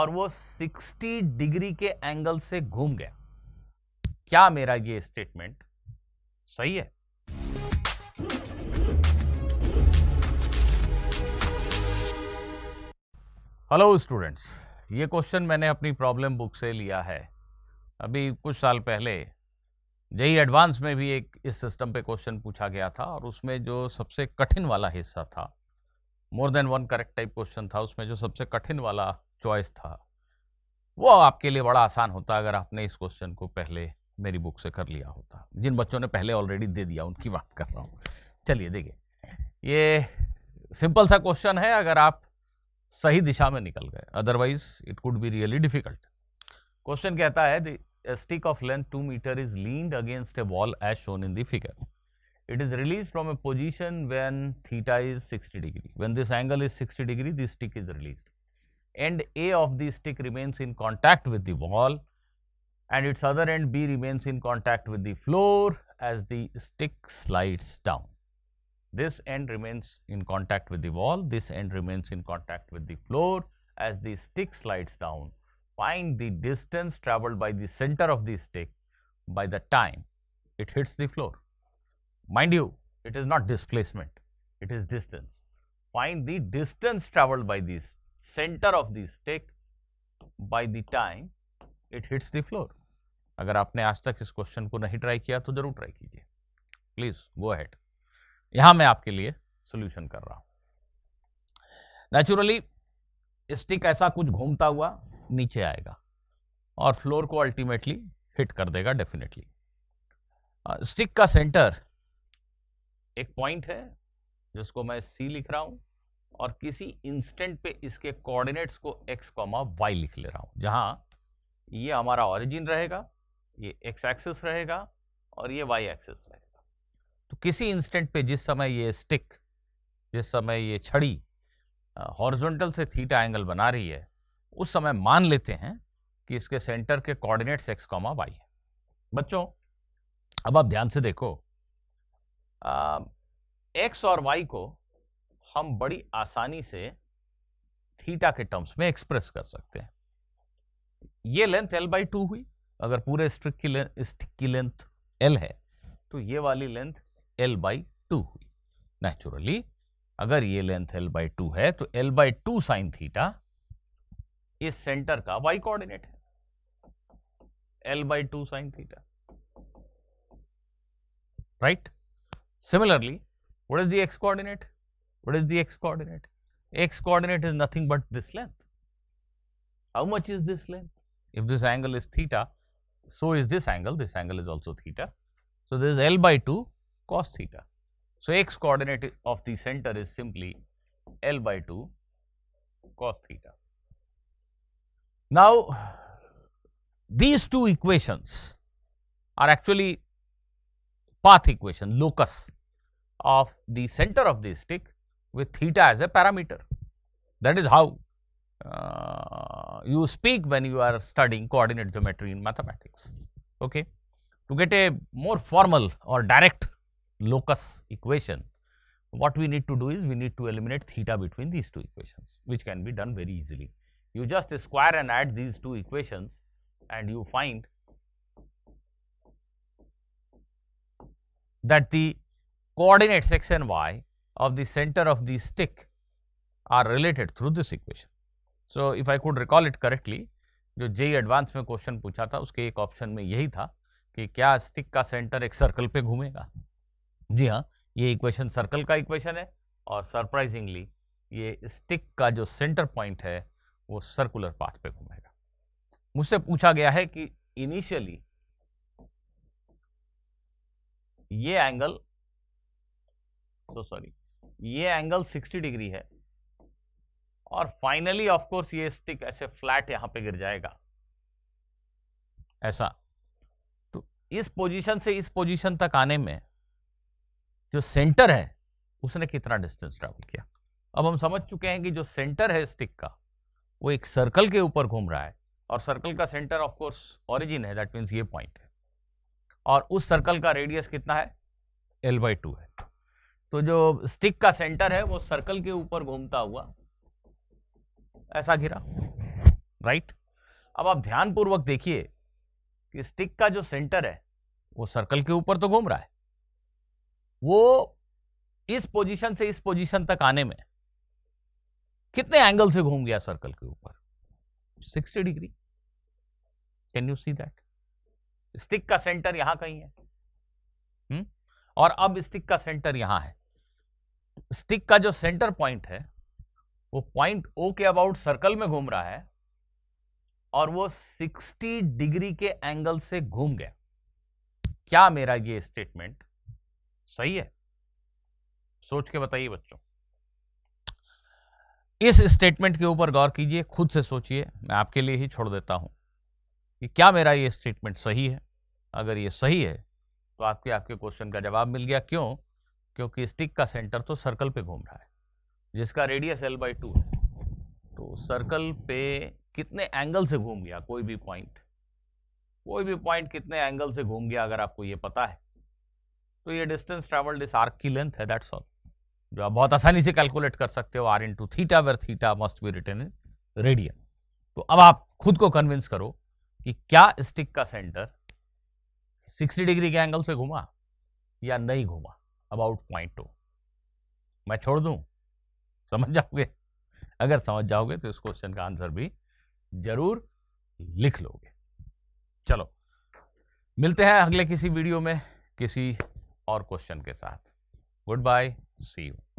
और वो 60 डिग्री के एंगल से घूम गया क्या मेरा ये स्टेटमेंट सही है हेलो स्टूडेंट्स ये क्वेश्चन मैंने अपनी प्रॉब्लम बुक से लिया है अभी कुछ साल पहले जई एडवांस में भी एक इस सिस्टम पे क्वेश्चन पूछा गया था और उसमें जो सबसे कठिन वाला हिस्सा था more than one correct type question था उसमें जो सबसे कठिन वाला चॉइस था वो आपके लिए बड़ा आसान होता अगर आपने इस क्वेश्चन को पहले मेरी बुक से कर लिया होता जिन बच्चों ने पहले ऑलरेडी दे दिया उनकी बात कर रहा हूँ चलिए देखिए ये सिंपल सा क्वेश्चन है अगर आप सही दिशा में निकल गए otherwise it could be really difficult question कहता है the stick of length two metre is leaned against a wall as shown in the figure it is released from a position when theta is 60 degree. When this angle is 60 degree, this stick is end A of the stick remains in contact with the wall and its other end B remains in contact with the floor as the stick slides down. This end remains in contact with the wall, this end remains in contact with the floor as the stick slides down. Find the distance traveled by the center of the stick by the time it hits the floor. Mind you, it is not displacement, it is distance. Find the distance traveled by this centre of the stick by the time it hits the floor अगर आपने आज तक इस question को नहीं try किया तो जरूर ट्राई कीजिए प्लीज गो अहेड यहां मैं आपके लिए सोल्यूशन कर रहा हूं नेचुरली स्टिक ऐसा कुछ घूमता हुआ नीचे आएगा और फ्लोर को अल्टीमेटली हिट कर देगा डेफिनेटली स्टिक uh, का सेंटर एक पॉइंट है जिसको मैं सी लिख रहा हूं और किसी इंस्टेंट पे इसके कोऑर्डिनेट्स को कॉमा वाई लिख ले रहा हूँ जहाँ ये हमारा ऑरिजिन रहेगा ये एक्स एक्सिस रहेगा और ये वाई एक्सिस रहेगा तो किसी इंस्टेंट पे जिस समय ये स्टिक जिस समय ये छड़ी हॉर्जोंटल से थीटा एंगल बना रही है उस समय मान लेते हैं कि इसके सेंटर के कोऑर्डिनेट्स एक्स कॉमा वाई है बच्चों अब आप ध्यान से देखो एक्स और वाई को हम बड़ी आसानी से थीटा के टर्म्स में एक्सप्रेस कर सकते हैं ये लेंथ एल बाई टू हुई अगर पूरे स्ट्रिक की स्टिक की लेंथ एल है तो ये वाली लेंथ एल बाई टू हुई नेचुरली अगर ये लेंथ एल बाई टू है तो L by two sine theta इस सेंटर का वाई कोऑर्डिनेट है L by two sine theta right similarly what is the X coordinate What is the x coordinate? x coordinate is nothing but this length. How much is this length? If this angle is theta, so is this angle, this angle is also theta. So, this is L by 2 cos theta. So, x coordinate of the center is simply L by 2 cos theta. Now, these two equations are actually path equation, locus of the center of the stick with theta as a parameter. That is how uh, you speak when you are studying coordinate geometry in mathematics. Okay. To get a more formal or direct locus equation, what we need to do is we need to eliminate theta between these two equations, which can be done very easily. You just square and add these two equations and you find that the coordinates x and y of the center of the stick are related through this equation. So, if I could recall it correctly, जो JEE Advanced में question पूछा था उसके एक option में यही था कि क्या स्टिक का सेंटर एक सर्कल पे घूमेगा जी हाँ ये इक्वेशन सर्कल का इक्वेशन है और सरप्राइजिंगली ये स्टिक का जो सेंटर पॉइंट है वो सर्कुलर पाथ पे घूमेगा मुझसे पूछा गया है कि इनिशियली ये एंगल सो सॉरी ये एंगल 60 डिग्री है और फाइनली ऑफ कोर्स ये स्टिक ऐसे फ्लैट यहां पे गिर जाएगा ऐसा तो इस पोजीशन से इस पोजीशन तक आने में जो सेंटर है उसने कितना डिस्टेंस ट्रैवल किया अब हम समझ चुके हैं कि जो सेंटर है स्टिक का वो एक सर्कल के ऊपर घूम रहा है और सर्कल का सेंटर ऑफ कोर्स ऑरिजिन है दैट मीन्स ये पॉइंट है और उस सर्कल का रेडियस कितना है एल बाई टू है तो जो स्टिक का सेंटर है वो सर्कल के ऊपर घूमता हुआ ऐसा घिरा राइट अब आप ध्यानपूर्वक देखिए कि स्टिक का जो सेंटर है वो सर्कल के ऊपर तो घूम रहा है वो इस पोजीशन से इस पोजीशन तक आने में कितने एंगल से घूम गया सर्कल के ऊपर 60 degree can you see that stick का सेंटर यहां कहीं है हुँ? हम्म? और अब स्टिक का सेंटर यहां है स्टिक का जो सेंटर पॉइंट है वो पॉइंट ओ के अबाउट सर्कल में घूम रहा है और वो 60 डिग्री के एंगल से घूम गया क्या मेरा ये स्टेटमेंट सही है सोच के बताइए बच्चों इस स्टेटमेंट के ऊपर गौर कीजिए खुद से सोचिए मैं आपके लिए ही छोड़ देता हूं कि क्या मेरा ये स्टेटमेंट सही है अगर ये सही है तो आपके आपके क्वेश्चन का जवाब मिल गया क्यों क्योंकि स्टिक का सेंटर तो सर्कल पे घूम रहा है जिसका रेडियस एल बाई टू है तो सर्कल पे कितने एंगल से घूम गया कोई भी पॉइंट कोई भी पॉइंट कितने एंगल से घूम गया अगर आपको ये पता है तो ये डिस्टेंस ट्रेवल्ड इस आर्क की लेंथ है दैट्स ऑल जो आप बहुत आसानी से कैलकुलेट कर सकते हो R into theta where theta must be written in radian तो अब आप खुद को कन्विंस करो कि क्या स्टिक का सेंटर 60 डिग्री के एंगल से घूमा या नहीं घूमा अबाउट पॉइंट टू मैं छोड़ दूं समझ जाओगे अगर समझ जाओगे तो इस क्वेश्चन का आंसर भी जरूर लिख लोगे चलो मिलते हैं अगले किसी वीडियो में किसी और क्वेश्चन के साथ गुड बाय सी यू